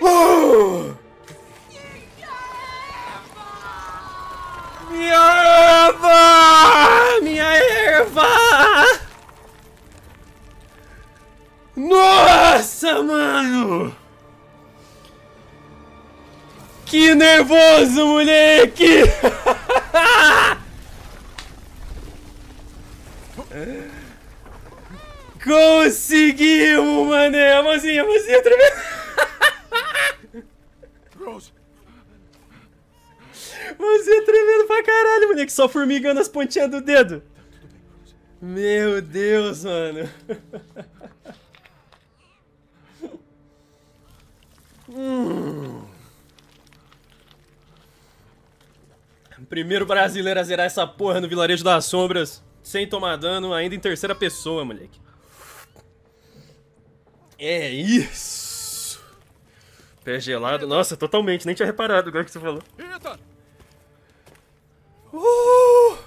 Minha Minha erva! Minha erva! Nossa, mano! Que nervoso, moleque! Conseguimos, mané! A mãozinha, a mãozinha, tremendo! Mãozinha tremendo pra caralho, moleque! Só formigando as pontinhas do dedo! Meu Deus, mano! Hum. Primeiro brasileiro a zerar essa porra no Vilarejo das Sombras, sem tomar dano, ainda em terceira pessoa, moleque. É isso! Pé gelado. Nossa, totalmente. Nem tinha reparado agora que você falou. Ethan! Uh!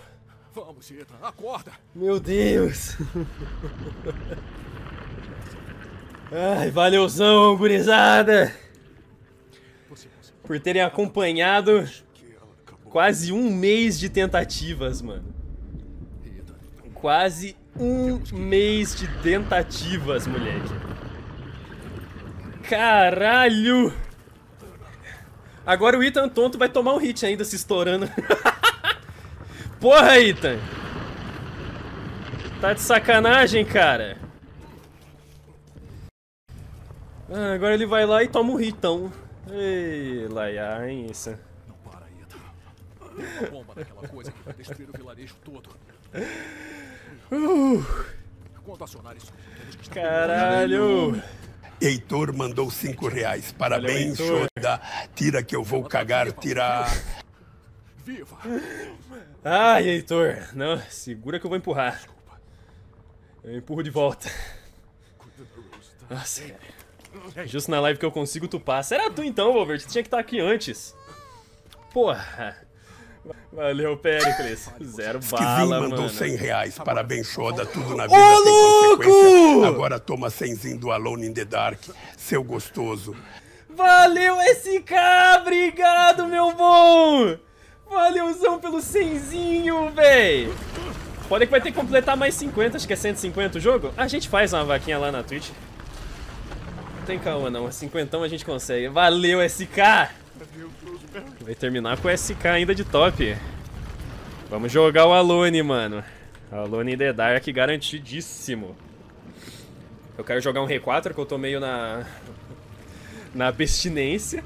Vamos, Ethan. Acorda! Meu Deus! Ai, valeuzão, gurizada! Por terem acompanhado quase um mês de tentativas, mano. Quase um mês de tentativas, moleque. Caralho! Agora o Ethan tonto vai tomar um hit ainda se estourando. Porra, Ethan! Tá de sacanagem, cara. Ah, agora ele vai lá e toma um hitão. Ei, laia, hein, isso. Não para, Ethan. bomba coisa que vai destruir o vilarejo todo. Uh. Quando acionar isso, Caralho! Heitor mandou cinco reais. Parabéns, Valeu, Tira que eu vou cagar, tirar. Viva! Ai, Heitor. Não, segura que eu vou empurrar. Eu empurro de volta. Nossa, cara. Justo na live que eu consigo, tu passa. Era tu então, Valverde. Tu tinha que estar aqui antes. Porra. Valeu, Péricles. Zero bala, mandou mano. 100 reais. Parabéns, Shoda. Tudo na vida Ô, tem louco! consequência. Agora toma 100 do Alone in the Dark. Seu gostoso. Valeu, SK! Obrigado, meu bom! Valeuzão pelo 100zinho, véi! Foda que vai ter que completar mais 50, acho que é 150 o jogo. A gente faz uma vaquinha lá na Twitch. Não tem calma não, 50 é a gente consegue. Valeu, SK! Vai terminar com o SK ainda de top. Vamos jogar o Alone, mano. Alone in the Dark garantidíssimo. Eu quero jogar um R4, que eu tô meio na... Na abstinência.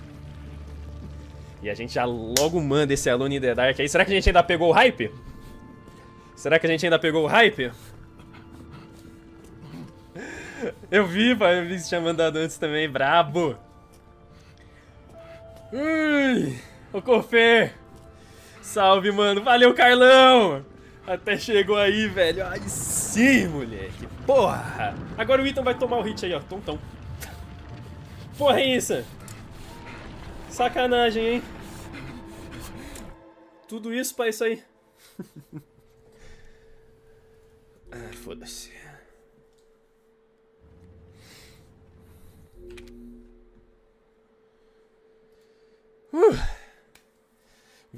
E a gente já logo manda esse Alone in the Dark aí. Será que a gente ainda pegou o hype? Será que a gente ainda pegou o hype? Eu vi, eu vi que tinha mandado antes também, brabo! Ui, hum, o Cofê! Salve, mano! Valeu, Carlão! Até chegou aí, velho. Ai, sim, moleque. Porra! Agora o Ethan vai tomar o hit aí, ó. Tontão. Porra, é isso? Sacanagem, hein? Tudo isso pra isso aí. ah, foda-se.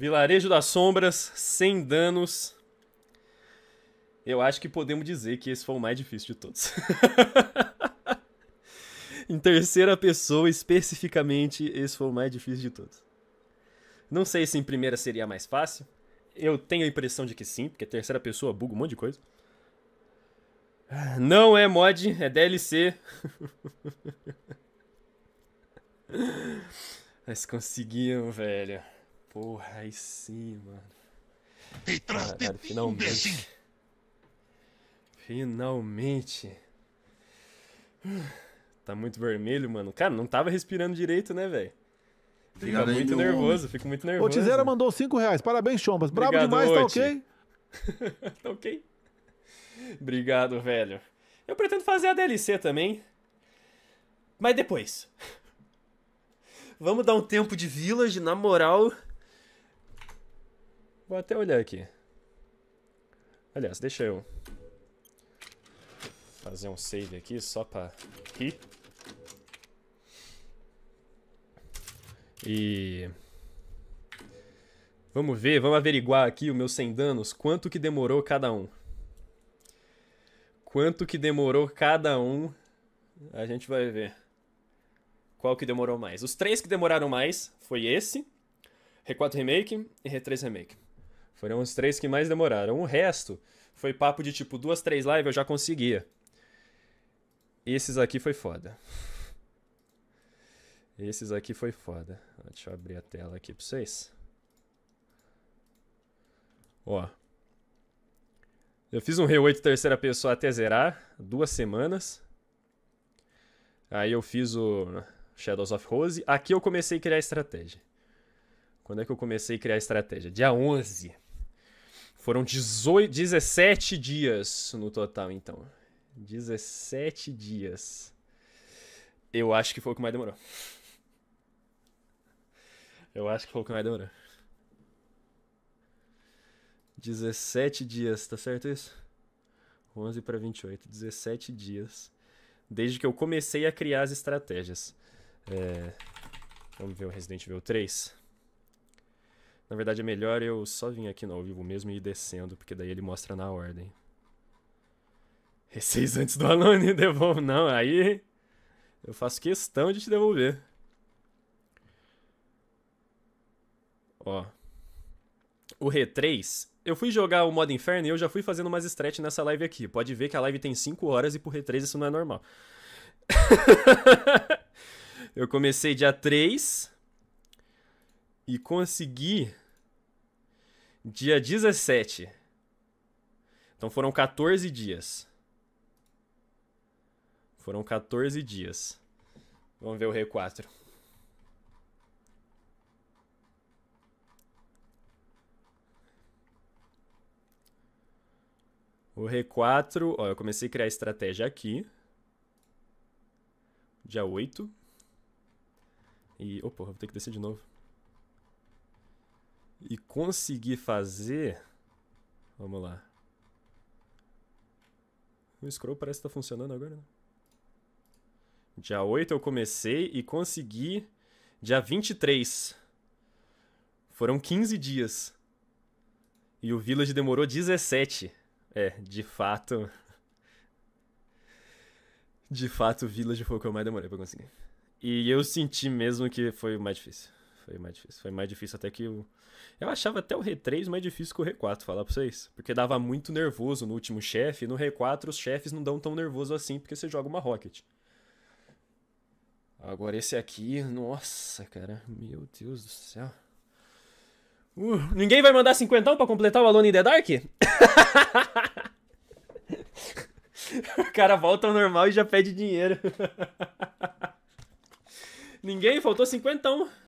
Vilarejo das Sombras, sem danos. Eu acho que podemos dizer que esse foi o mais difícil de todos. em terceira pessoa, especificamente, esse foi o mais difícil de todos. Não sei se em primeira seria mais fácil. Eu tenho a impressão de que sim, porque terceira pessoa buga um monte de coisa. Não é mod, é DLC. Mas conseguiam, velho. Porra, aí sim, mano. Caralho, finalmente. Finalmente. Tá muito vermelho, mano. Cara, não tava respirando direito, né, velho? Fica muito nervoso, fico muito nervoso. O Tizera mandou 5 reais. Parabéns, Chombas. Brabo demais, tá ok? tá ok? Obrigado, velho. Eu pretendo fazer a DLC também. Mas depois. Vamos dar um tempo de village, na moral. Vou até olhar aqui. Aliás, deixa eu fazer um save aqui só pra rir. E... Vamos ver, vamos averiguar aqui o meu 100 danos, quanto que demorou cada um. Quanto que demorou cada um, a gente vai ver. Qual que demorou mais. Os três que demoraram mais foi esse, R4 Remake e R3 Remake. Foram os três que mais demoraram. O resto foi papo de tipo duas, três lives eu já conseguia. Esses aqui foi foda. Esses aqui foi foda. Deixa eu abrir a tela aqui pra vocês. Ó. Eu fiz um R8 terceira pessoa até zerar, duas semanas. Aí eu fiz o Shadows of Rose. Aqui eu comecei a criar estratégia. Quando é que eu comecei a criar estratégia? Dia 11 foram 18, 17 dias no total, então. 17 dias. Eu acho que foi o que mais demorou. Eu acho que foi o que mais demorou. 17 dias, tá certo isso? 11 para 28, 17 dias. Desde que eu comecei a criar as estratégias. É... Vamos ver o Resident Evil 3. Na verdade é melhor eu só vir aqui no ao vivo mesmo e ir descendo, porque daí ele mostra na ordem. Receis antes do Alone, devolvo. Não, aí eu faço questão de te devolver. Ó. O Re3, eu fui jogar o modo Inferno e eu já fui fazendo umas stretch nessa live aqui. Pode ver que a live tem 5 horas e pro Re3 isso não é normal. eu comecei dia 3 e consegui Dia 17. Então foram 14 dias. Foram 14 dias. Vamos ver o R4. O R4, ó, eu comecei a criar estratégia aqui. Dia 8. E, opa, oh, vou ter que descer de novo e conseguir fazer. Vamos lá. O scroll parece que tá funcionando agora, né? Dia 8 eu comecei e consegui dia 23. Foram 15 dias. E o Village demorou 17. É, de fato. De fato, o Village foi o que eu mais demorei pra conseguir. E eu senti mesmo que foi o mais difícil. Foi mais difícil. Foi mais difícil até que o. Eu achava até o R3 mais difícil que o R4, falar pra vocês. Porque dava muito nervoso no último chefe. No R4 os chefes não dão tão nervoso assim porque você joga uma Rocket. Agora esse aqui, nossa, cara. Meu Deus do céu. Uh, ninguém vai mandar cinquentão pra completar o Alone in the Dark? o cara volta ao normal e já pede dinheiro. ninguém? Faltou cinquentão.